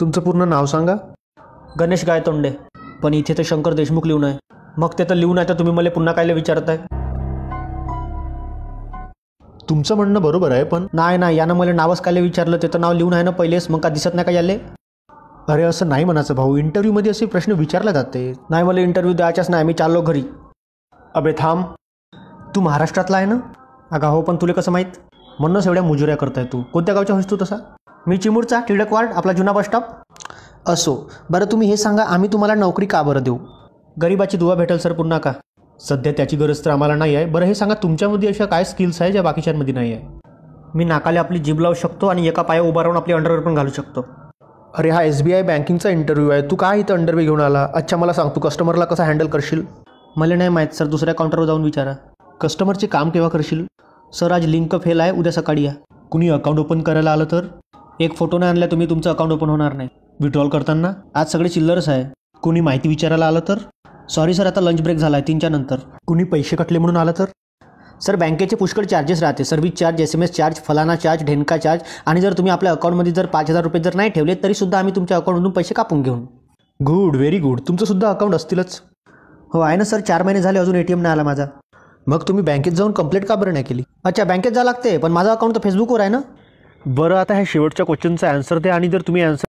तुमचं पूर्ण नाव सांगा गणेश गायतोंडे पण इथे तर शंकर देशमुख लिहून आहे मग ते तर लिहून आहे तर तुम्ही मला पुन्हा कायला विचारताय तुमचं म्हणणं बरोबर आहे पण नाही नाही यानं मला नावच काय विचारलं ते तर नाव लिहून आहे ना पहिलेच मग का दिसत नाही का याले अरे असं नाही म्हणायचं भाऊ इंटरव्ह्यूमध्ये असे प्रश्न विचारले जाते नाही मला इंटरव्ह्यू द्यायचाच नाही मी चाललो घरी अबे थांब तू महाराष्ट्रातला आहे ना अगा हो पण तुला कसं माहीत म्हणूनच एवढ्या मुजुऱ्या करताय तू कोणत्या गावच्या होईस तू तसा मी चिमूरचा टिळक वार्ड आपला जुना बस स्टॉप असो बरं तुम्ही हे सांगा आम्ही तुम्हाला नोकरी का बरं देऊ गरिबाची दुवा भेटेल सर पुन्हा का सध्या त्याची गरज तर आम्हाला नाही आहे बरं हे सांगा तुमच्यामध्ये अशा काय स्किल्स आहे ज्या बाकीच्यांमध्ये नाही आहे मी नाकाले आपली जीभ लावू शकतो आणि एका पाया उभा राहून आपली अंडरवेअर पण घालू शकतो अरे हा एस बी आय बँकिंगचा इंटरव्ह्यू आहे तू काय इथं अंडरवे घेऊन आला अच्छा मला सांग तू कस्टमरला कसा हँडल करशील मला नाही माहीत सर दुसऱ्या काउंटरवर जाऊन विचारा कस्टमरचे काम केव्हा करशील सर आज लिंक फेल आहे उद्या सकाळी या कुणी अकाउंट ओपन करायला आलं तर एक फोटो नाही आणला तुम्ही तुमचं अकाउंट ओपन होणार नाही विड्रॉल करताना आज सगळे चिल्लरच आहे कुणी माहिती विचारायला आलं तर सॉरी सर आता लंच ब्रेक झाला आहे तीनच्या नंतर कुणी पैसे कटले म्हणून आलं तर सर बँकेचे पुष्कळ चार्जेस राहते service charge S M S charge फलाना चार्ज ढेनका चार्ज आणि जर तुम्ही आपल्या अकाउंटमध्ये जर पाच हजार रुपये जर नाही ठेवले तरी सुद्धा आम्ही तुमच्या अकाउंटमधून पैसे कापून घेऊन गुड व्हेरी गुड तुमचं सुद्धा अकाउंट असतीलच हो आहे ना सर चार महिने झाले अजून ए टी एम नाही आला माझा मग तुम्ही बँकेत जाऊन कंप्लेंट का बरं नाही केली अच्छा बँकेत जा लागते पण माझा अकाउंट तर फेसबुकवर आहे ना बरं आता हे शेवटच्या क्वेश्चनचा आन्सर द्या आणि जर तुम्ही आन्सर